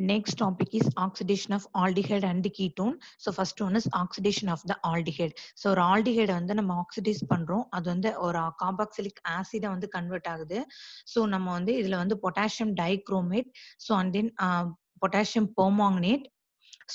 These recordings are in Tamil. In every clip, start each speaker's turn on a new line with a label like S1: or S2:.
S1: Next topic is oxidation of aldehyde and ketone. So first one is oxidation of the aldehyde. So ஒரு aldehyde வந்து நம்ம oxidize பண்றோம் அது வந்து ஒரு carboxylic acid வந்து convert ஆகுது. So நம்ம வந்து இதுல வந்து potassium dichromate, so and then uh, potassium permanganate,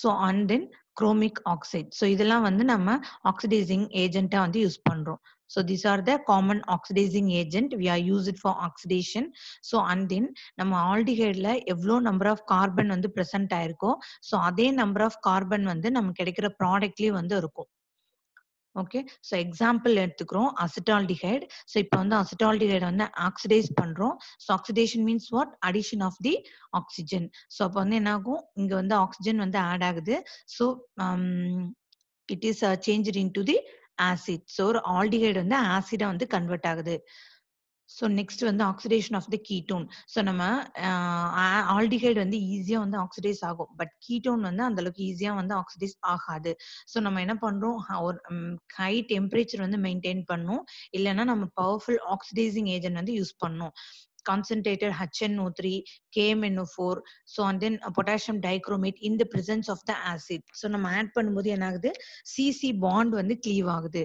S1: so and then chromic oxide so இதெல்லாம் வந்து நம்ம ஆக்சிடைசிங் ஏஜென்ட்டா வந்து யூஸ் பண்றோம் so this are the common oxidizing agent we are use it for oxidation so and then நம்ம ஆல்டிஹைடில் எவ்வளோ நம்பர் ஆஃப் கார்பன் வந்து ப்ரெசென்ட் ஆயிருக்கோ ஸோ அதே நம்பர் ஆஃப் கார்பன் வந்து நம்ம கிடைக்கிற ப்ராடக்ட்லயும் வந்து இருக்கும் ஓகே ஸோ எக்ஸாம்பிள் எடுத்துக்கிறோம் அசிட்டால்டிஹைட் ஸோ இப்போ வந்து அசிட்டால்டிஹைட் வந்து ஆக்சிடைஸ் பண்ணுறோம் so oxidation means what addition of the oxygen so அப்போ வந்து என்ன ஆகும் இங்கே வந்து ஆக்சிஜன் வந்து ஆட் ஆகுது so it is change in to the acid so ஒரு ஆல்டிஹைடு வந்து ஆசிடா வந்து கன்வெர்ட் ஆகுது ஸோ நெக்ஸ்ட் வந்து oxidation of the ketone so நம்ம ஆல்டிஹைடு வந்து ஈஸியாக வந்து ஆக்சிடைஸ் ஆகும் பட் கீட்டோன் வந்து அந்த அளவுக்கு ஈஸியாக வந்து ஆக்சிடைஸ் ஆகாது ஸோ நம்ம என்ன பண்ணுறோம் ஒரு ஹை டெம்பரேச்சர் வந்து மெயின்டைன் பண்ணும் இல்லைன்னா நம்ம பவர்ஃபுல் ஆக்சிடைசிங் ஏஜென்ட் வந்து யூஸ் பண்ணும் concentrated H N concentrated HNO3, KMNO4, so and then potassium dichromate in the presence of the acid. So நம்ம ஆட் பண்ணும்போது என்ன ஆகுது சிசி பாண்ட் வந்து கிளீவ் ஆகுது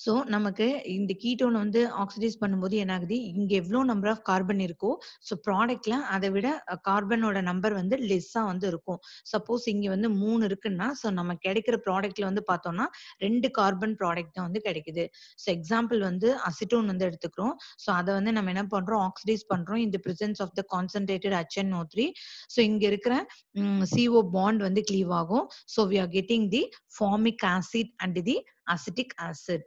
S1: சோ நமக்கு இந்த கீட்டோன் வந்து ஆக்சிடைஸ் பண்ணும்போது என்ன ஆகுது இங்க எவ்வளவு நம்பர் ஆஃப் கார்பன் இருக்கோ ஸோ ப்ராடக்ட்ல அதை விட கார்பனோட நம்பர் வந்து லெஸ்ஸா வந்து இருக்கும் சப்போஸ் இங்க வந்து மூணு இருக்குன்னா ஸோ நம்ம கிடைக்கிற ப்ராடக்ட்ல வந்து பார்த்தோம்னா ரெண்டு கார்பன் ப்ராடக்ட் தான் வந்து கிடைக்குது ஸோ எக்ஸாம்பிள் வந்து அசிட்டோன் வந்து எடுத்துக்கிறோம் சோ அதை வந்து நம்ம என்ன பண்றோம் ஆக்சிடைஸ் பண்றோம் இந்த presence of the concentrated H N O three so இங்க இருக்கிற சிஓ பாண்ட் வந்து கிளீவ் ஆகும் so we are getting the formic acid and the acetic acid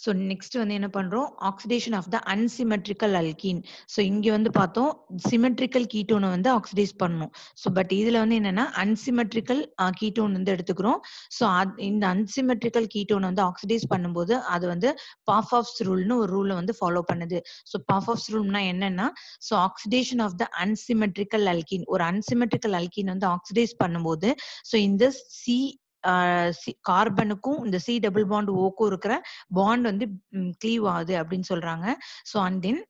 S1: so next வந்து என்ன பண்றோம் oxidation of the unsymmetrical alkene so இங்க வந்து பார்த்தோம் சிமெட்ரிக்கல் கீட்டோனை வந்து ஆக்சிடைஸ் பண்ணும் ஸோ பட் இதுல வந்து என்னன்னா அன்சிமெட்ரிக்கல் கீட்டோன் வந்து எடுத்துக்கிறோம் ஸோ இந்த அன்சிமெட்ரிக்கல் கீட்டோனை வந்து ஆக்சிடைஸ் பண்ணும்போது அது வந்து பாஃப் ஆஃப்ஸ் ரூல்னு ஒரு ரூலை வந்து ஃபாலோ பண்ணுது ஸோ பாஃப் ஆஃப்ஸ் ரூல்னா என்னன்னா so oxidation of the unsymmetrical alkene ஒரு அன்சிமெட்ரிக்கல் alkene வந்து ஆக்சிடைஸ் பண்ணும்போது ஸோ இந்த சி கார்பனுக்கும் இந்த சி டபுள் பாண்ட் ஓக்கும் இருக்கிற பாண்ட் வந்து கிளீவ் ஆகுது அப்படின்னு சொல்றாங்க ஸோ அண்ட் தென்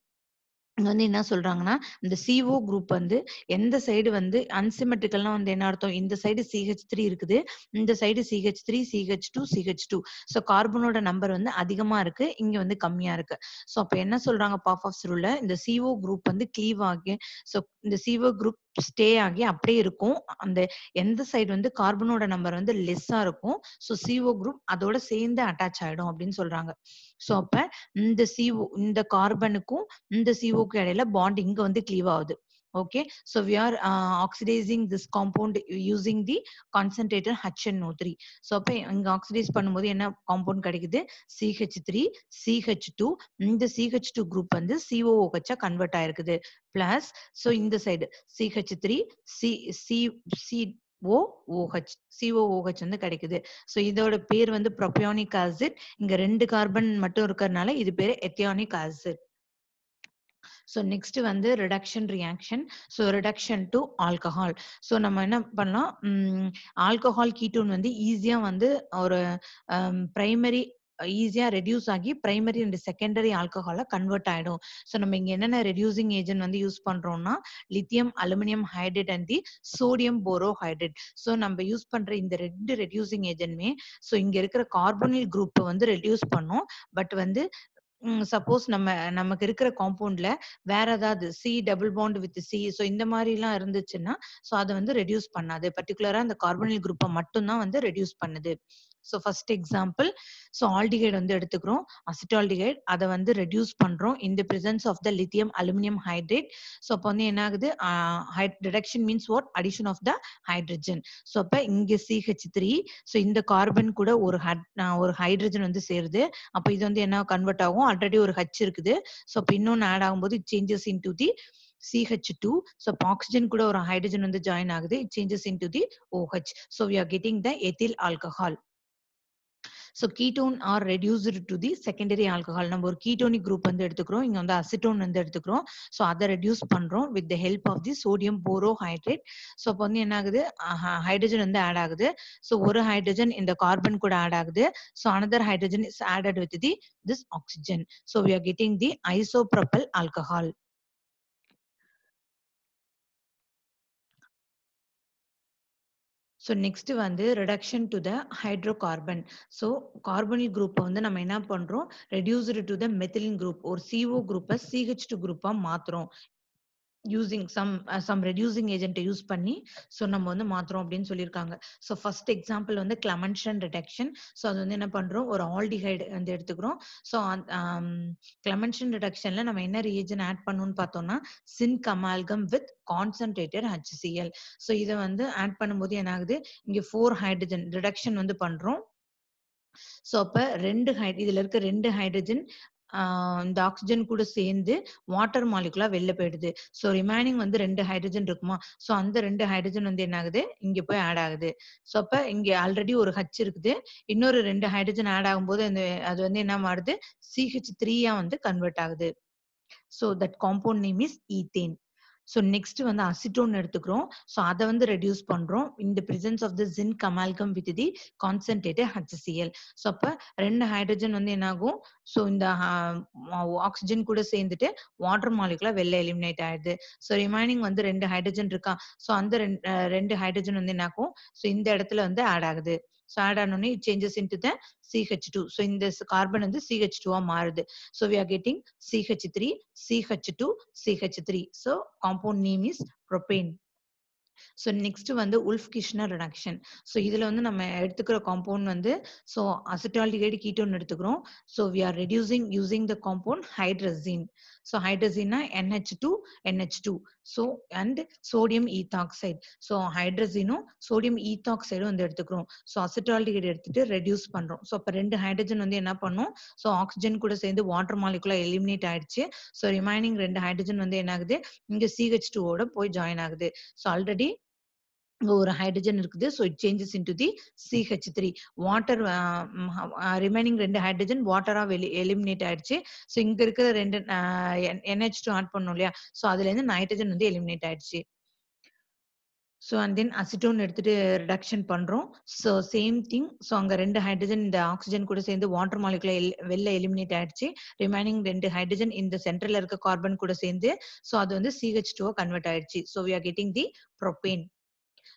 S1: வந்து என்ன சொல்றாங்கன்னா இந்த சிஓ குரூப் வந்து எந்த சைடு வந்து அன்சிமெட்ரிக்கல்னா வந்து என்ன அர்த்தம் இந்த சைடு சிஹெச் த்ரீ இருக்குது இந்த side C H three CH two C H two so கார்பனோட நம்பர் வந்து அதிகமா இருக்கு இங்க வந்து கம்மியா இருக்கு ஸோ அப்ப என்ன சொல்றாங்க பாஃப் ஆஃப் ரூல இந்த சிஓ குரூப் வந்து கிளீவ் ஆகி ஸோ இந்த சிஓ குரூப் ஸ்டே ஆகி அப்படியே இருக்கும் அந்த எந்த சைடு வந்து கார்பனோட நம்பர் வந்து லெஸ்ஸா இருக்கும் சோ சிஓ குரூப் அதோட சேர்ந்து அட்டாச் ஆயிடும் அப்படின்னு சொல்றாங்க சோ அப்ப இந்த சிஓ இந்த கார்பனுக்கும் இந்த சிஓக்கும் இடையில பாண்ட் இங்க வந்து கிளீவ் ஆகுது Okay, so we are uh, oxidizing this compound using the concentrator HNO3. So அப்போ inga ஆக்சிடைஸ் பண்ணும்போது என்ன காம்பவுண்ட் கிடைக்குது சிஹெச் த்ரீ சிஹெச் டூ இந்த சிஹெச் டூ குரூப் வந்து சிஓஹெச்சா கன்வெர்ட் plus so ஸோ இந்த side C H three C C C O H C O O H வந்து கிடைக்குது ஸோ இதோட பேர் வந்து ப்ரொபியோனிக் ஆசிட் இங்க ரெண்டு கார்பன் மட்டும் இருக்கிறதுனால இது பேர் எத்தியானிக் ஆசிட் ஸோ நெக்ஸ்ட் வந்து reduction reaction so reduction to alcohol so நம்ம என்ன பண்ணலாம் ஆல்கஹால் கீட்டோன் வந்து ஈஸியா வந்து ஒரு பிரைமரி ஈஸியா ரெடியூஸ் ஆகி பிரைமரி அண்ட் செகண்டரி ஆல்கஹால கன்வெர்ட் ஆயிடும் ஸோ நம்ம இங்க என்னென்ன ரெடியூசிங் ஏஜென்ட் வந்து யூஸ் பண்றோம்னா lithium aluminium hydrate and the sodium boro hydrate so நம்ம யூஸ் பண்ற இந்த ரெண்டு ரெடியூசிங் ஏஜென்ட்மே ஸோ இங்க இருக்கிற கார்பனில் குரூப் வந்து ரெடியூஸ் பண்ணும் பட் வந்து சப்போஸ் நம்ம நமக்கு இருக்கிற காம்பவுண்ட்ல வேற ஏதாவது C double bond with C so இந்த மாதிரிலாம் இருந்துச்சுன்னா ஸோ அதை வந்து ரெடியூஸ் பண்ணாது பர்டிகுலரா அந்த கார்பனில் குரூப்பை மட்டும்தான் வந்து ரெடியூஸ் பண்ணுது so first example so aldehyde வந்து எடுத்துக்கிறோம் அசிட்டால்டிகைட் அதை வந்து ரெடியூஸ் பண்ணுறோம் இந்த presence of the lithium aluminium hydrate so அப்போ வந்து என்ன ஆகுது reduction means what addition of the hydrogen so அப்போ இங்கே சிஹெச் த்ரீ ஸோ இந்த கார்பன் கூட ஒரு ஒரு ஹைட்ரஜன் வந்து சேருது அப்போ இது வந்து என்ன கன்வெர்ட் ஆகும் ஆல்ரெடி ஒரு ஹச் இருக்குது ஸோ அப்போ இன்னொன்று ஆட் ஆகும்போது changes in to the C H two so oxygen கூட ஒரு ஹைட்ரஜன் வந்து ஜாயின் ஆகுது it changes in to the OH so we are getting the ethyl alcohol so ketone are reduced to the secondary alcohol நம்ம ஒரு கீட்டோனிக் குரூப் வந்து எடுத்துக்கிறோம் இங்கே வந்து அசிட்டோன் வந்து எடுத்துக்கிறோம் ஸோ அதை ரெடியூஸ் பண்ணுறோம் with the help of the sodium boro hydrate so அப்போ வந்து என்ன ஆகுது ஹைட்ரஜன் வந்து ஆட் ஆகுது ஸோ ஒரு ஹைட்ரஜன் இந்த கார்பன் கூட ஆட் ஆகுது so another hydrogen is added with the this oxygen so we are getting the isopropyl alcohol so next வந்து reduction to the hydrocarbon so carbonyl குரூப்பை வந்து நம்ம என்ன பண்றோம் reduced to the methylene group ஒரு சிஓ குரூப்பை சிஹெச் டூ குரூப்பாக மாத்துறோம் யூசிங் சம் சம் ரெடியூசிங் ஏஜென்ட்டை யூஸ் பண்ணி ஸோ நம்ம வந்து மாத்துறோம் அப்படின்னு சொல்லியிருக்காங்க ஸோ ஃபர்ஸ்ட் எக்ஸாம்பிள் வந்து கிளமன்ஷன் ரிடக்ஷன் ஸோ அது வந்து என்ன பண்றோம் ஒரு ஆல்டிஹைடு வந்து எடுத்துக்கிறோம் ஸோ கிளமன்ஷன் ரிடக்ஷன்ல நம்ம என்ன ரியேஜன் ஆட் பண்ணணும்னு பார்த்தோம்னா zinc amalgam with concentrated H C L so இதை வந்து ஆட் பண்ணும்போது என்ன ஆகுது இங்கே ஃபோர் ஹைட்ரஜன் ரிடக்ஷன் வந்து பண்றோம் ஸோ அப்போ ரெண்டு இதுல இதில் இருக்க ரெண்டு ஹைட்ரஜன் இந்த ஆக்சிஜன் கூட சேர்ந்து வாட்டர் மாலிகுலா வெளில போயிடுது ஸோ ரிமைனிங் வந்து ரெண்டு ஹைட்ரஜன் இருக்குமா ஸோ அந்த ரெண்டு ஹைட்ரஜன் வந்து என்ன ஆகுது இங்க போய் ஆட் ஆகுது ஸோ அப்ப இங்க ஆல்ரெடி ஒரு ஹச் இருக்குது இன்னொரு ரெண்டு ஹைட்ரஜன் ஆட் ஆகும்போது அந்த அது வந்து என்ன மாறுது சிஹெச் த்ரீயா வந்து கன்வெர்ட் ஆகுது so that compound name is ethane so next வந்து அசிட்டோன் எடுத்துக்கிறோம் ஸோ அதை வந்து ரெடியூஸ் பண்றோம் இந்த presence of the zinc amalgam with the concentrated HCl so அப்போ ரெண்டு ஹைட்ரஜன் வந்து என்ன ஆகும் ஸோ இந்த ஆக்சிஜன் கூட சேர்ந்துட்டு வாட்டர் மாலிகுலா வெளில எலிமினேட் ஆயிடுது ஸோ ரிமைனிங் வந்து ரெண்டு ஹைட்ரஜன் இருக்கா ஸோ அந்த ரெண்டு ஹைட்ரஜன் வந்து என்ன ஆகும் ஸோ இந்த இடத்துல வந்து ஆட் ஆகுது ஸோ ஆட் ஆனோடனே it changes in to the CH two so இந்த கார்பன் வந்து சிஹெச் டூவா மாறுது so we are getting CH three CH two CH three so compound name is propane so next வந்து உல்ஃப் கிஷ்னர் ரிடக்ஷன் ஸோ இதுல வந்து நம்ம எடுத்துக்கிற காம்பவுண்ட் வந்து ஸோ அசிட்டால்டிகைடு கீட்டோன் எடுத்துக்கிறோம் so we are reducing using the compound hydrazine so ஹைட்ரசின்னா NH two NH two so and sodium ethoxide so ஹைட்ரஜனும் சோடியம் ஈத்தாக்சைடும் வந்து எடுத்துக்கிறோம் ஸோ அசிட்டால்டிகைடு எடுத்துட்டு ரெடியூஸ் பண்றோம் ஸோ அப்போ ரெண்டு ஹைட்ரஜன் வந்து என்ன பண்ணும் ஸோ ஆக்சிஜன் கூட சேர்ந்து வாட்டர் மாலிகுலா எலிமினேட் ஆயிடுச்சு ஸோ ரிமைனிங் ரெண்டு ஹைட்ரஜன் வந்து என்ன ஆகுது இங்கே சிஹெச் டூ போய் ஜாயின் ஆகுது ஸோ ஆல்ரெடி ஒரு ஹைட்ரஜன் இருக்குது so it changes in to the CH three water remaining ரெண்டு ஹைட்ரஜன் வாட்டரா வெளி எலிமினேட் ஆயிடுச்சு ஸோ இங்க இருக்கிற ரெண்டு என்ஹெச் டூ ஆட் பண்ணும் இல்லையா ஸோ அதுல இருந்து நைட்ரஜன் வந்து எலிமினேட் ஆயிடுச்சு ஸோ அண்ட் தென் அசிட்டோன் எடுத்துட்டு ரிடக்ஷன் பண்ணுறோம் ஸோ சேம் திங் ஸோ அங்கே ரெண்டு ஹைட்ரஜன் இந்த ஆக்சிஜன் கூட சேர்ந்து வாட்டர் மாலிகுல வெளில எலிமினேட் ஆயிடுச்சு ரிமைனிங் ரெண்டு ஹைட்ரஜன் இந்த சென்டரில் இருக்க கார்பன் கூட சேர்ந்து ஸோ அது வந்து சிஹெச் டூவாக கன்வெர்ட் ஆயிடுச்சு so we are getting the propane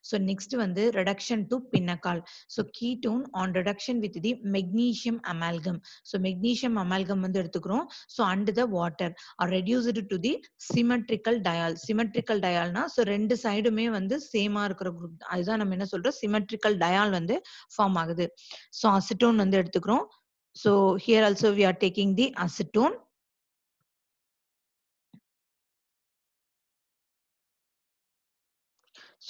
S1: so next வந்து reduction to pinacol so ketone on reduction with the magnesium amalgam so magnesium amalgam வந்து எடுத்துக்கிறோம் so and the water are reduced to the symmetrical diol symmetrical டயால்னா ஸோ ரெண்டு சைடுமே வந்து சேமா இருக்கிற குரூப் அதுதான் நம்ம என்ன சொல்றோம் சிமெட்ரிக்கல் டயால் வந்து ஃபார்ம் ஆகுது ஸோ அசிட்டோன் வந்து எடுத்துக்கிறோம் so here also we are taking the acetone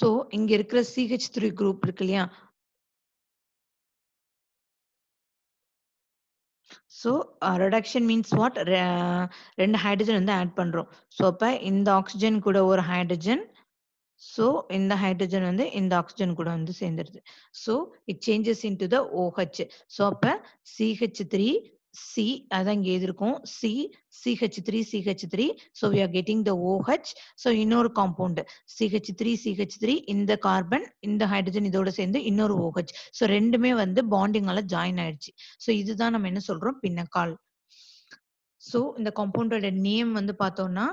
S1: so இங்க இருக்கிற சிஹெச் த்ரீ குரூப் இருக்கு இல்லையா ஸோ ரெடக்ஷன் மீன்ஸ் வாட் ரெண்டு ஹைட்ரஜன் வந்து ஆட் பண்ணுறோம் ஸோ அப்போ இந்த ஆக்சிஜன் கூட ஒரு ஹைட்ரஜன் ஸோ இந்த ஹைட்ரஜன் வந்து இந்த ஆக்சிஜன் கூட வந்து சேர்ந்துருது so it changes in to the OH so அப்போ சிஹெச் த்ரீ சி அதான் இங்க எழுதிருக்கும் C CH three CH three so we are getting the OH so இன்னொரு சிஹெச் த்ரீ சிஹெச் த்ரீ இந்த கார்பன் இந்த ஹைட்ரஜன் இதோட சேர்ந்து இன்னொரு ஓஹெச் so ரெண்டுமே வந்து பாண்டிங்கால ஜாயின் ஆயிடுச்சு, so இதுதான் நம்ம என்ன சொல்றோம் பின்னக்கால் so இந்த காம்பவுண்டோட name வந்து பார்த்தோம்னா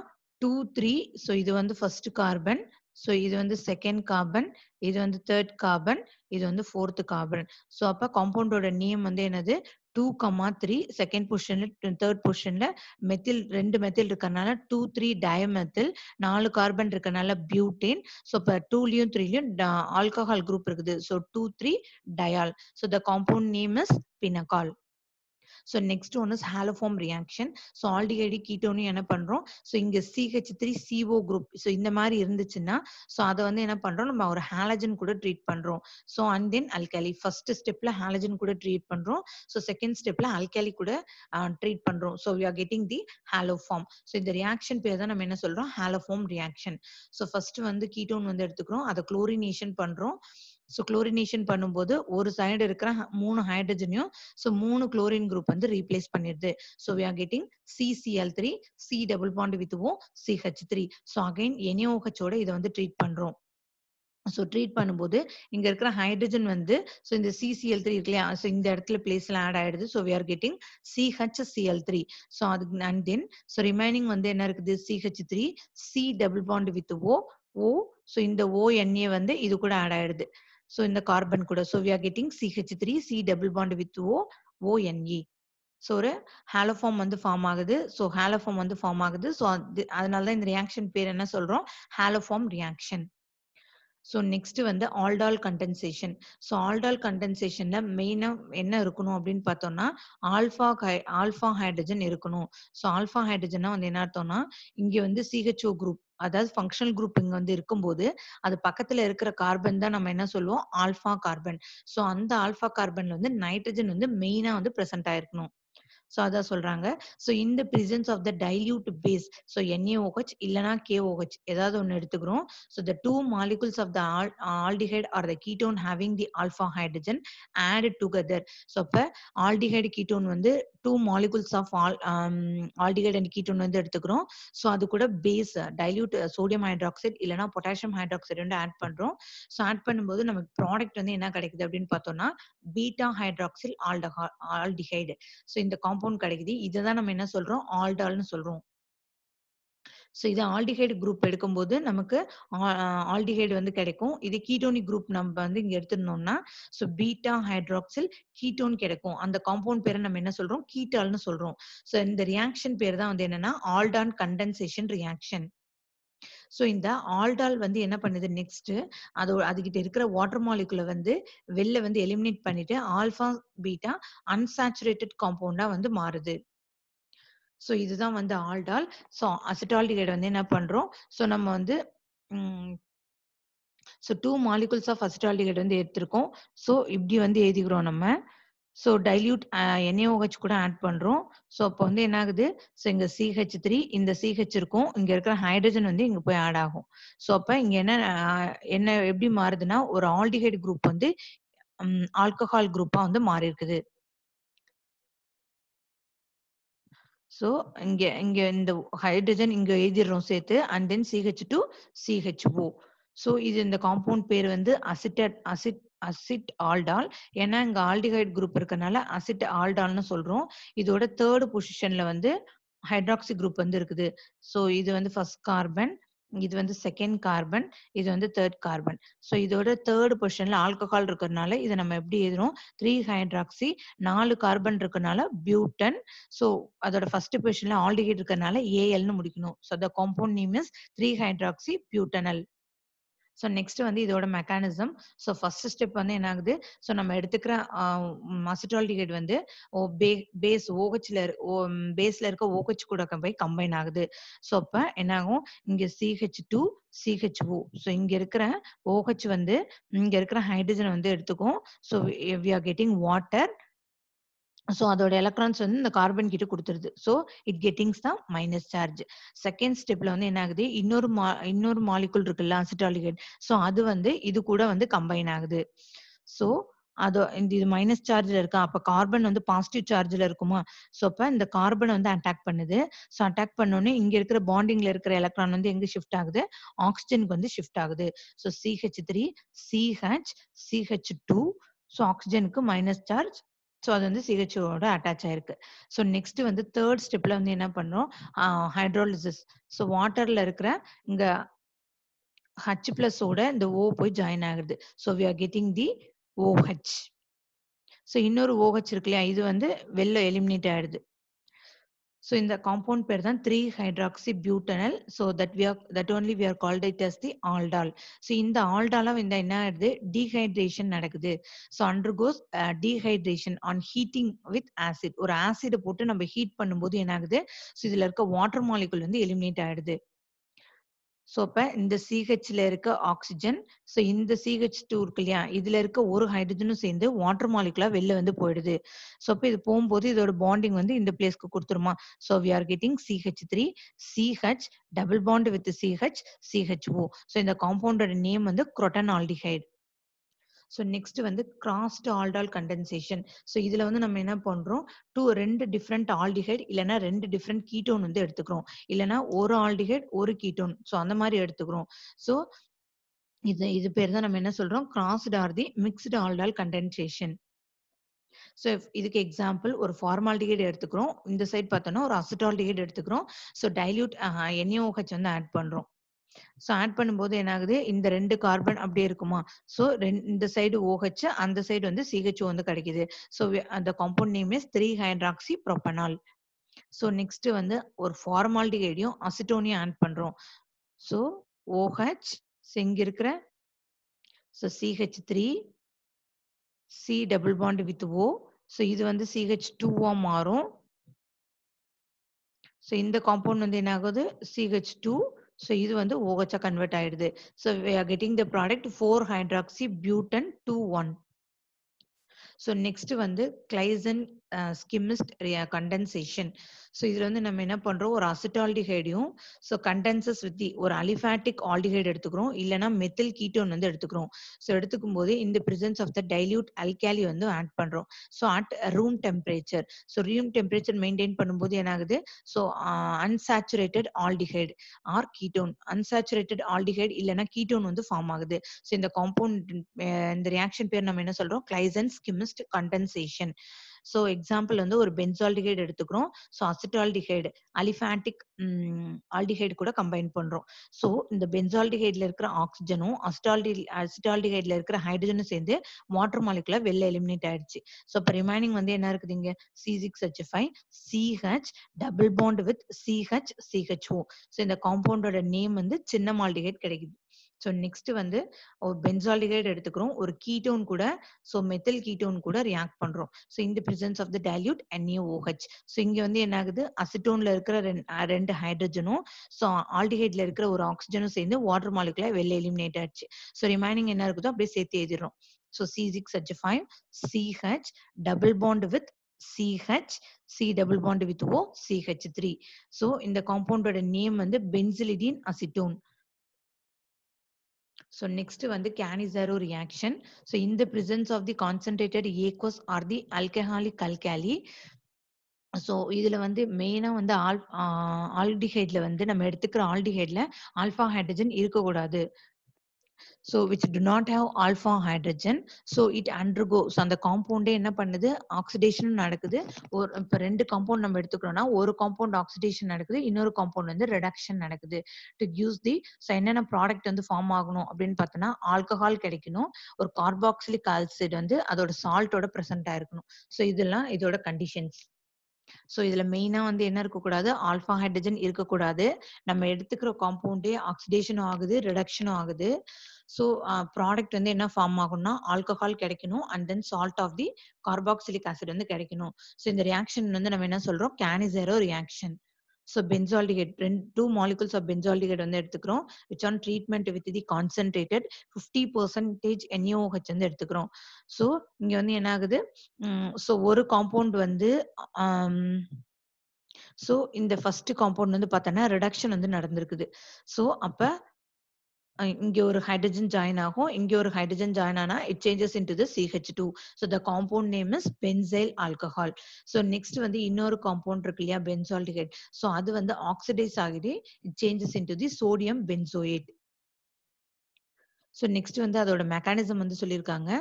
S1: டூ த்ரீ so இது வந்து ஃபர்ஸ்ட் கார்பன் ஸோ இது வந்து செகண்ட் கார்பன் இது வந்து தேர்ட் கார்பன் இது வந்து ஃபோர்த் கார்பன் ஸோ அப்போ காம்பவுண்டோட நேம் வந்து என்னது டூ கமா த்ரீ செகண்ட் பொசிஷன்ல தேர்ட் பொசிஷன்ல மெத்தில் ரெண்டு மெத்தில் இருக்கிறனால டூ த்ரீ டயமெத்தில் நாலு கார்பன் இருக்கிறனால பியூட்டேன் ஸோ இப்போ டூலையும் த்ரீலையும் ஆல்கஹால் குரூப் இருக்குது so two three diol so the compound name is pinacol so next one is haloform reaction so aldehyde கீட்டோனும் என்ன பண்றோம் ஸோ இங்க CH three CO group so இந்த மாதிரி இருந்துச்சுன்னா ஸோ அதை வந்து என்ன பண்றோம் நம்ம ஒரு ஹாலஜன் கூட ட்ரீட் பண்றோம் so and then alkali first ஸ்டெப்ல ஹாலஜன் கூட ட்ரீட் பண்றோம் ஸோ செகண்ட் ஸ்டெப்ல அல்காலி கூட ட்ரீட் பண்றோம் so we are getting the haloform so இந்த ரியாக்ஷன் பேர் தான் நம்ம என்ன சொல்றோம் ஹாலோஃபார்ம் ரியாக்ஷன் ஸோ ஃபர்ஸ்ட் வந்து கீட்டோன் வந்து எடுத்துக்கிறோம் அதை குளோரினேஷன் பண்றோம் ஸோ குளோரினேஷன் பண்ணும்போது ஒரு சைடு இருக்கிற மூணு ஹைட்ரஜனையும் ஸோ மூணு குளோரின் குரூப் வந்து ரீப்ளேஸ் பண்ணிடுது so we are getting CCl three C double bond with O CH three so again எனியோஹெச்சோட இதை வந்து ட்ரீட் பண்றோம் ஸோ ட்ரீட் பண்ணும்போது இங்க இருக்கிற ஹைட்ரஜன் வந்து சோ இந்த சிசிஎல் த்ரீ இருக்கு இல்லையா ஸோ இந்த இடத்துல பிளேஸ்ல ஆட் ஆயிடுது so we are getting CHCl three so அதுக்கு அண்ட் தென் ஸோ ரிமைனிங் வந்து என்ன இருக்குது CH three C double bond with O O so இந்த ஓ ஓஎன்ஏ வந்து இது கூட ஆட் ஆயிடுது ஸோ இந்த கார்பன் கூட so we getting CH three C double bond with O ONa so ஒரு ஹாலோஃபார்ம் வந்து ஃபார்ம் ஆகுது ஸோ ஹாலோஃபார்ம் வந்து ஃபார்ம் ஆகுது ஸோ அதனால தான் இந்த ரியாக்ஷன் பேர் என்ன சொல்கிறோம் ஹாலோஃபார்ம் ரியாக்ஷன் ஸோ நெக்ஸ்ட் வந்து ஆல்டால் கண்டென்சேஷன் ஸோ ஆல்டால் கண்டென்சேஷன்ல மெயினாக என்ன இருக்கணும் அப்படின்னு பார்த்தோம்னா ஆல்ஃபா ஆல்ஃபா ஹைட்ரஜன் இருக்கணும் ஸோ ஆல்ஃபா ஹைட்ரஜன்னா வந்து என்ன அர்த்தம்னா இங்கே வந்து சிஹெச்ஓ குரூப் அதாவது ஃபங்க்ஷனல் குரூப் இங்க வந்து இருக்கும்போது அது பக்கத்துல இருக்கிற கார்பன் தான் நம்ம என்ன சொல்லுவோம் ஆல்ஃபா கார்பன் ஸோ அந்த ஆல்ஃபா கார்பன்ல வந்து நைட்ரஜன் வந்து மெயினா வந்து பிரசன்ட் ஆயிருக்கணும் ஸோ அதான் சொல்றாங்க ஸோ இந்த presence of the dilute base so NaOH இல்லைனா கேஓஹெச் ஏதாவது ஒன்று எடுத்துக்கிறோம் so the two molecules of the al aldehyde or the ketone having the alpha hydrogen add together so அப்போ ஆல்டிஹைட் கீட்டோன் வந்து two molecules of al aldehyde and ketone வந்து எடுத்துக்கிறோம் ஸோ அது கூட பேஸ் டைல்யூட் சோடியம் ஹைட்ராக்சைடு இல்லைனா பொட்டாசியம் ஹைட்ராக்சைடு வந்து ஆட் பண்றோம் ஸோ ஆட் பண்ணும்போது நமக்கு ப்ராடக்ட் வந்து என்ன கிடைக்குது அப்படின்னு பார்த்தோம்னா beta hydroxyl aldol aldehyde so இந்த காம்பவுண்ட் கிடைக்குது இதை தான் நம்ம என்ன சொல்றோம் ஆல்டால்னு சொல்றோம் ஸோ இது ஆல்டிஹைடு குரூப் எடுக்கும்போது நமக்கு ஆல்டிஹைடு வந்து கிடைக்கும் இது கீட்டோனிக் குரூப் நம்ம வந்து இங்க எடுத்துருந்தோம்னா ஸோ பீட்டா ஹைட்ராக்சில் கீட்டோன் கிடைக்கும் அந்த காம்பவுண்ட் பேரை நம்ம என்ன சொல்றோம் கீட்டால்னு சொல்றோம் ஸோ இந்த ரியாக்ஷன் பேர் தான் வந்து என்னன்னா ஆல்டான் கண்டென்சேஷன் ரியாக்ஷன் ஸோ இந்த ஆல்டால் வந்து என்ன பண்ணுது நெக்ஸ்ட் அது அதுகிட்ட இருக்கிற வாட்டர் மாலிகுலை வந்து வெளில வந்து எலிமினேட் பண்ணிட்டு ஆல்ஃபா பீட்டா அன்சாச்சுரேட்டட் காம்பவுண்டா வந்து மாறுது ஸோ இதுதான் வந்து ஆல்டால் ஸோ அசிட்டால்டிகைட் வந்து என்ன பண்ணுறோம் ஸோ நம்ம வந்து so two molecules of acetaldehyde வந்து எடுத்திருக்கோம் ஸோ இப்படி வந்து எழுதிக்கிறோம் நம்ம ஸோ டைல்யூட் என்ஏஓஹெச் கூட ஆட் பண்ணுறோம் ஸோ அப்போ வந்து என்ன ஆகுது ஸோ இங்கே சிஹெச் த்ரீ இந்த சிஹெச் இருக்கும் இங்கே இருக்கிற ஹைட்ரஜன் வந்து இங்கே போய் ஆட் ஆகும் ஸோ அப்போ இங்கே என்ன என்ன எப்படி மாறுதுன்னா ஒரு ஆல்டிஹைட் குரூப் வந்து ஆல்கஹால் குரூப்பாக வந்து மாறி இருக்குது ஸோ இங்கே இங்கே இந்த ஹைட்ரஜன் இங்கே எழுதிடுறோம் சேர்த்து and then CH two CHO so இது இந்த காம்பவுண்ட் பேர் வந்து அசிட்டட் அசிட் அசிட் ஆல்டால் ஏன்னா இங்கே ஆல்டிஹைட் குரூப் இருக்கனால அசிட் ஆல்டால்னு சொல்கிறோம் இதோட தேர்டு பொசிஷனில் வந்து ஹைட்ராக்சி குரூப் வந்து இருக்குது ஸோ இது வந்து ஃபர்ஸ்ட் கார்பன் இது வந்து செகண்ட் கார்பன் இது வந்து தேர்ட் கார்பன் ஸோ இதோட தேர்ட் பொசிஷன்ல ஆல்கஹால் இருக்கிறதுனால இதை நம்ம எப்படி எழுதுறோம் த்ரீ ஹைட்ராக்சி நாலு கார்பன் இருக்கிறதுனால பியூட்டன் ஸோ அதோட ஃபர்ஸ்ட் பொசிஷன்ல ஆல்டிஹைட் இருக்கிறதுனால ஏஎல்னு முடிக்கணும் so the compound name is three hydroxy butanal so next வந்து இதோட மெக்கானிசம் ஸோ ஃபர்ஸ்ட் ஸ்டெப் வந்து என்ன ஆகுது ஸோ நம்ம எடுத்துக்கிற டிகேட் வந்து பே பேஸ் ஓகச்சில் பேஸ்ல இருக்க ஓகச் OH கூட போய் கம்பைன் ஆகுது ஸோ அப்போ என்ன ஆகும் இங்கே சிஹெச் டூ சிஹெச்ஓ ஸோ இங்கே இருக்கிற ஓஹெச் OH வந்து இங்கே இருக்கிற ஹைட்ரஜன் வந்து எடுத்துக்கும் so we are getting water so அதோட எலக்ட்ரான்ஸ் வந்து இந்த கார்பன் கிட்ட கொடுத்துருது ஸோ இட் கெட்டிங்ஸ் தான் மைனஸ் சார்ஜ் செகண்ட் ஸ்டெப்ல வந்து என்ன ஆகுது இன்னொரு மா இன்னொரு மாலிகுல் இருக்குல்ல அசிட்டாலிகேட் ஸோ அது வந்து இது கூட வந்து கம்பைன் ஆகுது ஸோ அதோ இந்த இது மைனஸ் சார்ஜ்ல இருக்கா அப்ப கார்பன் வந்து பாசிட்டிவ் சார்ஜ்ல இருக்குமா ஸோ அப்ப இந்த கார்பன் வந்து அட்டாக் பண்ணுது ஸோ அட்டாக் பண்ணோடனே இங்க இருக்கிற பாண்டிங்ல இருக்கிற எலக்ட்ரான் வந்து எங்க ஷிஃப்ட் ஆகுது ஆக்சிஜனுக்கு வந்து ஷிஃப்ட் ஆகுது so CH three CH CH two so ஆக்சிஜனுக்கு மைனஸ் சார்ஜ் ஸோ அது வந்து சிஹெச்ஓட அட்டாச் ஆயிருக்கு ஸோ நெக்ஸ்ட் வந்து தேர்ட் ஸ்டெப்ல வந்து என்ன பண்ணுறோம் ஹைட்ரோலிசிஸ் ஸோ வாட்டர்ல இருக்கிற இங்க ஹச் பிளஸோட இந்த ஓ போய் ஜாயின் ஆகுது so we are getting the OH so இன்னொரு ஓஹெச் இருக்கு இல்லையா இது வந்து வெளில எலிமினேட் ஆயிடுது So in the compound pair then 3 hydroxy butanol so that we are that only we are called it as the aldol. So இந்த ஆல்டாலாம் இந்த என்ன ஆயிடுது டீஹைட்ரேஷன் நடக்குது so undergoes dehydration on heating with acid ஒரு ஆசிடை போட்டு நம்ம ஹீட் பண்ணும்போது என்ன ஆகுது ஸோ இதில் இருக்க வாட்டர் மாலிகுல் வந்து எலிமினேட் ஆயிடுது ஸோ இப்போ இந்த சிஹெச்ல இருக்க ஆக்சிஜன் ஸோ இந்த சிஹெச் டூ இருக்கு இல்லையா இதுல இருக்க ஒரு ஹைட்ரஜனும் சேர்ந்து வாட்டர் மாலிகுலா வெளில வந்து போயிடுது ஸோ இப்போ இது போகும்போது இதோட பாண்டிங் வந்து இந்த பிளேஸ்க்கு கொடுத்துருமா so we are getting CH three CH double bond with CH CHO so இந்த காம்பவுண்டோட நேம் வந்து ஆல்டிஹைட் ஸோ நெக்ஸ்ட் வந்து கிராஸ்ட் ஆல்டால் கண்டென்சேஷன் ஸோ இதுல வந்து நம்ம என்ன பண்றோம் டூ ரெண்டு டிஃப்ரெண்ட் ஆல்டிஹைட் இல்லைன்னா ரெண்டு டிஃப்ரெண்ட் கீட்டோன் வந்து எடுத்துக்கிறோம் இல்லைன்னா ஒரு ஆல்டிஹைட் ஒரு கீட்டோன் ஸோ அந்த மாதிரி எடுத்துக்கிறோம் ஸோ இது இது பேர் தான் நம்ம என்ன சொல்றோம் crossed or the mixed aldol condensation so இதுக்கு எக்ஸாம்பிள் ஒரு ஃபார்மால்டிகைட் எடுத்துக்கிறோம் இந்த சைட் பார்த்தோன்னா ஒரு அசிட்டால்டிகைட் எடுத்துக்கிறோம் ஸோ டைல்யூட் என்ஓஹெச் வந்து ஆட் பண்ணுறோம் ஸோ ஆட் பண்ணும்போது என்ன ஆகுது இந்த ரெண்டு கார்பன் அப்படியே இருக்குமா ஸோ இந்த சைடு ஓஹெச் அந்த சைடு வந்து சிஹெச்ஓ வந்து கிடைக்குது ஸோ அந்த compound name is three hydroxy propanal so next வந்து ஒரு ஃபார்மாலிட்டிகைடியும் அசிட்டோனியும் ஆட் பண்ணுறோம் ஸோ ஓஹெச் செங்க இருக்கிற so CH three C double bond with O so இது வந்து சிஹெச் டூவாக மாறும் ஸோ இந்த காம்பவுண்ட் வந்து என்ன ஆகுது சிஹெச் டூ ஸோ இது வந்து ஓஹெச்சா கன்வெர்ட் ஆயிடுது so we are getting the product four hydroxy butane two one so next வந்து கிளைசன் ஸ்கிமிஸ்ட் கண்டென்சேஷன் ஸோ இதில் வந்து நம்ம என்ன பண்ணுறோம் ஒரு அசிட்டால்டிஹைடையும் ஸோ கண்டென்சஸ் வித் ஒரு அலிஃபேட்டிக் ஆல்டிஹைடு எடுத்துக்கிறோம் இல்லைனா மெத்தில் கீட்டோன் வந்து எடுத்துக்கிறோம் ஸோ எடுத்துக்கும் போது இந்த presence of the dilute alkali வந்து ஆட் பண்ணுறோம் so at room temperature so room temperature maintain பண்ணும்போது என்ன ஆகுது so unsaturated aldehyde or ketone unsaturated aldehyde இல்லைனா கீட்டோன் வந்து ஃபார்ம் ஆகுது ஸோ இந்த காம்பவுண்ட் இந்த ரியாக்ஷன் பேர் நம்ம என்ன சொல்கிறோம் Claisen Schmidt condensation so example வந்து ஒரு பென்சால்டிஹைடு எடுத்துக்கிறோம் ஸோ அசிட்டால்டிஹைடு அலிஃபாண்டிக் ஆல்டிஹைடு கூட கம்பைன் பண்றோம் ஸோ இந்த பென்சால்டிஹைட்ல இருக்கிற ஆக்சிஜனும் அசிட்டால்டி அசிட்டால்டிஹைட்ல இருக்கிற ஹைட்ரஜனும் சேர்ந்து வாட்டர் மாலிகுல வெளில எலிமினேட் ஆயிடுச்சு ஸோ இப்போ ரிமைனிங் வந்து என்ன இங்க C six H five CH double bond with CH CHO so இந்த காம்பவுண்டோட நேம் வந்து சின்ன மால்டிஹைட் கிடைக்குது ஸோ நெக்ஸ்ட் வந்து ஒரு பென்சாலிகைட் எடுத்துக்கிறோம் ஒரு கீட்டோன் கூட ஸோ மெத்தில் கீட்டோன் கூட ரியாக்ட் பண்றோம் ஸோ இந்த presence of the dilute NaOH so இங்க வந்து என்ன ஆகுது அசிட்டோன்ல இருக்கிற ரெண்டு ஹைட்ரஜனும் ஸோ ஆல்டிஹைட்ல இருக்கிற ஒரு ஆக்சிஜனும் சேர்ந்து வாட்டர் மாலிகுலா வெளில எலிமினேட் ஆயிடுச்சு ஸோ ரிமைனிங் என்ன இருக்குதோ அப்படியே சேர்த்து எழுதிடுறோம் so C six H five CH double bond with CH, C double with O O, CH3. So இந்த காம்பவுண்டோட நேம் வந்து benzylidene acetone So next one, the Cannizzaro reaction. So in the presence of the concentrated aqueous or the alcoholic alkali, so இதில் வந்து மெயினாக வந்து ஆல் ஆல்டிஹைடில் வந்து நம்ம எடுத்துக்கிற ஆல்டிஹைடில் ஆல்ஃபா ஹைட்ரஜன் இருக்கக்கூடாது so which do not have alpha hydrogen so it undergo so அந்த காம்பவுண்டே என்ன பண்ணுது ஆக்சிடேஷனும் நடக்குது ஒரு இப்போ ரெண்டு காம்பவுண்ட் நம்ம எடுத்துக்கிறோம்னா ஒரு காம்பவுண்ட் ஆக்சிடேஷன் நடக்குது இன்னொரு காம்பவுண்ட் வந்து ரிடக்ஷன் நடக்குது டு யூஸ் தி ஸோ என்னென்ன ப்ராடக்ட் வந்து ஃபார்ம் ஆகணும் அப்படின்னு பார்த்தோன்னா ஆல்கஹால் கிடைக்கணும் ஒரு கார்பாக்சிலிக் ஆல்சைடு வந்து அதோட சால்ட்டோட ப்ரெசென்ட் ஆயிருக்கணும் ஸோ இதெல்லாம் இதோட கண்டிஷன்ஸ் ஸோ இதுல மெயினா வந்து என்ன இருக்கக்கூடாது ஆல்பா ஹைட்ரஜன் இருக்கக்கூடாது நம்ம எடுத்துக்கிற காம்பவுண்டே ஆக்சிடேஷனும் ஆகுது ரிடக்ஷனும் ஆகுது ஸோ ப்ராடக்ட் வந்து என்ன ஃபார்ம் ஆகும்னா ஆல்கஹால் கிடைக்கணும் and then salt of the carboxylic acid வந்து கிடைக்கணும் ஸோ இந்த ரியாக்ஷன் வந்து நம்ம என்ன சொல்றோம் கேனிசரோ ரியாக்ஷன் ஸோ பென்சால்டிகேட் ரெண்டு டூ மாலிகுல்ஸ் ஆஃப் பென்சால்டிகேட் வந்து எடுத்துக்கிறோம் which on treatment with the concentrated fifty percentage NaOH வந்து எடுத்துக்கிறோம் ஸோ இங்கே வந்து என்ன ஆகுது ஸோ ஒரு காம்பவுண்ட் வந்து ஸோ இந்த ஃபர்ஸ்ட் காம்பவுண்ட் வந்து பார்த்தோன்னா ரிடக்ஷன் வந்து நடந்திருக்குது ஸோ அப்போ இங்க ஒரு ஹைட்ரஜன் ஜாயின் ஆகும் இங்க ஒரு ஹைட்ரஜன் ஜாயின் ஆனா it changes in to the CH two so the compound name is benzyl alcohol so next வந்து இன்னொரு காம்பவுண்ட் இருக்கு இல்லையா பென்சால்டிஹைட் சோ அது வந்து ஆக்சிடைஸ் ஆகிட்டு it changes in to the sodium benzoate so next வந்து அதோட மெக்கானிசம் வந்து சொல்லியிருக்காங்க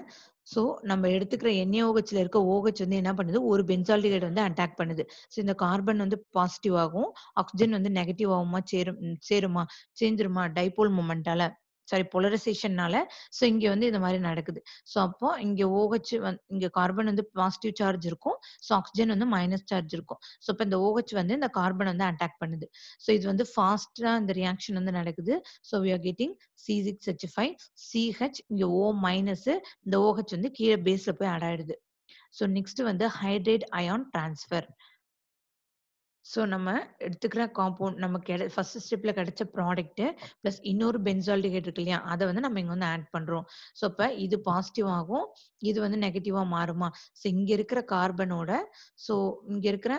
S1: ஸோ நம்ம எடுத்துக்கிற ஓகச்சில் இருக்க ஓகச் வந்து என்ன பண்ணுது ஒரு பென்சால்டிகேட் வந்து அட்டாக் பண்ணுது ஸோ இந்த கார்பன் வந்து பாசிட்டிவ் ஆகும் ஆக்சிஜன் வந்து நெகட்டிவ் ஆகுமா சேரும் சேருமா சேர்ந்துருமா டைபோல் மூமெண்டால சாரி பொலரைசேஷன்னால ஸோ இங்க வந்து இந்த மாதிரி நடக்குது ஸோ அப்போ இங்க ஓஹெச் இங்க கார்பன் வந்து பாசிட்டிவ் சார்ஜ் இருக்கும் சோ ஆக்சிஜன் வந்து மைனஸ் சார்ஜ் இருக்கும் ஸோ இப்போ இந்த ஓஹெச் வந்து இந்த கார்பன் வந்து அட்டாக் பண்ணுது ஸோ இது வந்து ஃபாஸ்டா இந்த ரியாக்ஷன் வந்து நடக்குது so we are getting C six H five C H இங்க ஓ மைனஸ் இந்த ஓஹெச் வந்து கீழே பேஸ்ல போய் ஆயிடுது ஸோ நெக்ஸ்ட் வந்து ஹைட்ரேட் அயான் ட்ரான்ஸ்ஃபர் ஸோ நம்ம எடுத்துக்கிற காம்பவுண்ட் நமக்கு கிடை ஃபர்ஸ்ட் ஸ்டெப்பில் கிடைச்ச ப்ராடக்ட்டு ப்ளஸ் இன்னொரு பென்சால்டிகேட் இருக்கு இல்லையா அதை வந்து நம்ம இங்கே வந்து ஆட் பண்ணுறோம் ஸோ இப்போ இது பாசிட்டிவ் ஆகும் இது வந்து நெகட்டிவாக மாறுமா ஸோ இங்கே இருக்கிற கார்பனோட ஸோ இங்கே இருக்கிற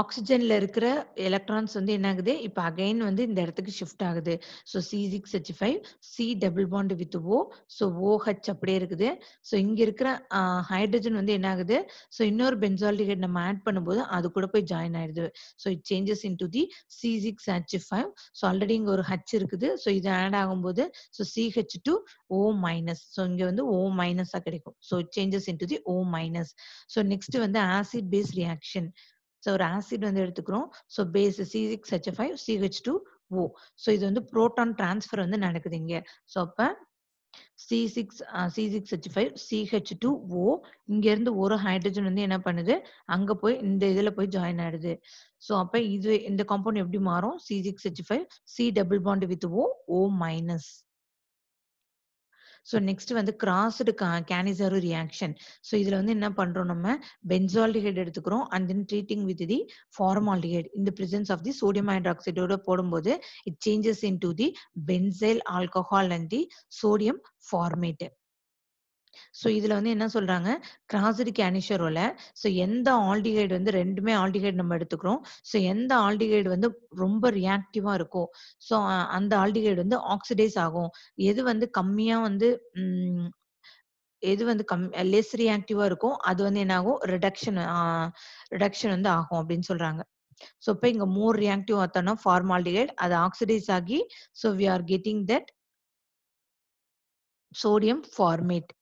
S1: ஆக்சிஜன்ல இருக்கிற எலக்ட்ரான்ஸ் வந்து என்ன ஆகுது இப்போ அகைன் வந்து இந்த இடத்துக்கு ஷிஃப்ட் ஆகுது so C six H five C double bond with O so O H அப்படியே இருக்குது ஸோ இங்க இருக்கிற ஹைட்ரஜன் வந்து என்ன ஆகுது ஸோ இன்னொரு பென்சால்டிகேட் நம்ம ஆட் பண்ணும்போது அது கூட போய் ஜாயின் ஆயிடுது so it changes in to the C six H five so already இங்கே ஒரு ஹச் இருக்குது ஸோ இது ஆட் ஆகும்போது so C H two O minus so இங்கே வந்து ஓ மைனஸா கிடைக்கும் so it changes in to the O minus so next வந்து ஆசிட் பேஸ் ரியாக்ஷன் ஸோ ஒரு ஆசிட் வந்து எடுத்துக்கிறோம் so base C six H five C H two O so இது வந்து புரோட்டான் டிரான்ஸ்ஃபர் வந்து நடக்குது இங்கே ஸோ அப்போ C six C six H five C H two O இங்கேருந்து ஒரு ஹைட்ரஜன் வந்து என்ன பண்ணுது அங்கே போய் இந்த இதில் போய் ஜாயின் ஆயிடுது ஸோ அப்போ இது இந்த காம்பவுண்ட் எப்படி மாறும் C six H five C double bond with O O minus so next வந்து கிராஸ்டு கேனிசரு ரியாக்ஷன் ஸோ இதில் வந்து என்ன பண்ணுறோம் நம்ம பென்சால்டிஹைட் எடுத்துக்கிறோம் and then treating with the formaldehyde இந்த ப்ரெசன்ஸ் ஆஃப் தி சோடியம் ஹைட்ராக்சைடோட போடும்போது it changes in to the benzyl alcohol and the sodium formate so இதில் வந்து என்ன சொல்கிறாங்க கிராசிடிக் அனிஷரோல ஸோ எந்த ஆல்டிகைடு வந்து ரெண்டுமே ஆல்டிகைடு நம்ம எடுத்துக்கிறோம் ஸோ எந்த ஆல்டிகைடு வந்து ரொம்ப ரியாக்டிவாக இருக்கும் ஸோ அந்த ஆல்டிகைடு வந்து ஆக்சிடைஸ் ஆகும் எது வந்து கம்மியாக வந்து எது வந்து கம் லெஸ் ரியாக்டிவாக இருக்கும் அது வந்து என்ன ஆகும் ரிடக்ஷன் ரிடக்ஷன் வந்து ஆகும் அப்படின்னு சொல்கிறாங்க ஸோ இப்போ இங்கே மோர் ரியாக்டிவ் ஆத்தோம்னா ஃபார்மால்டிகைட் அது ஆக்சிடைஸ் ஆகி so we are getting that sodium format